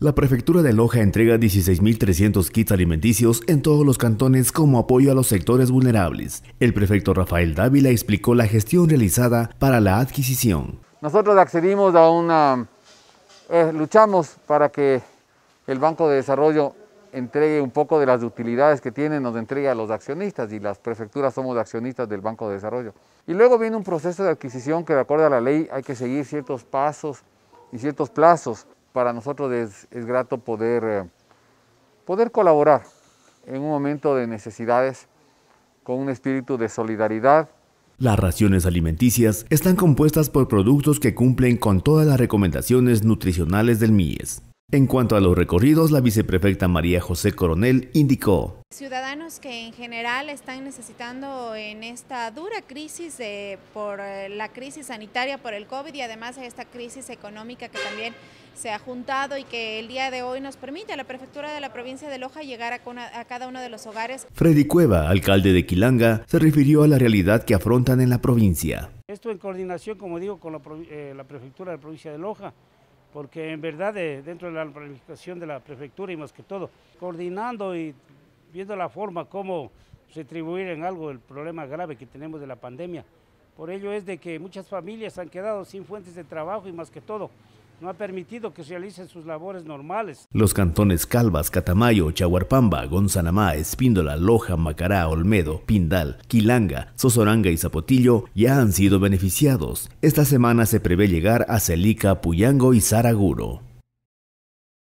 La prefectura de Loja entrega 16.300 kits alimenticios en todos los cantones como apoyo a los sectores vulnerables. El prefecto Rafael Dávila explicó la gestión realizada para la adquisición. Nosotros accedimos a una... Eh, luchamos para que el Banco de Desarrollo entregue un poco de las utilidades que tiene, nos entregue a los accionistas y las prefecturas somos accionistas del Banco de Desarrollo. Y luego viene un proceso de adquisición que de acuerdo a la ley hay que seguir ciertos pasos y ciertos plazos para nosotros es, grato poder, eh, poder colaborar en un momento de necesidades con un espíritu de solidaridad. Las raciones alimenticias están compuestas por productos que cumplen con todas las recomendaciones nutricionales del MIES. En cuanto a los recorridos, la viceprefecta María José Coronel indicó. Ciudadanos que en general están necesitando en esta dura crisis de, por eh, la crisis sanitaria por el COVID y además esta crisis económica que también se ha juntado y que el día de hoy nos permite a la prefectura de la provincia de Loja llegar a, cada uno de los hogares. Freddy Cueva, alcalde de Quilanga, se refirió a la realidad que afrontan en la provincia. Esto en coordinación, como digo, con la eh, prefectura de la provincia de Loja porque en verdad eh, dentro de la planificación de la prefectura y más que todo, coordinando y viendo la forma como retribuir en algo el problema grave que tenemos de la pandemia. Por ello es de que muchas familias han quedado sin fuentes de trabajo y más que todo no ha permitido que se realicen sus labores normales. Los cantones Calvas, Catamayo, Chahuarpamba, Gonzanamá, Espíndola, Loja, Macará, Olmedo, Pindal, Quilanga, Sosoranga y Zapotillo ya han sido beneficiados. Esta semana se prevé llegar a Celica, Puyango y Saraguro.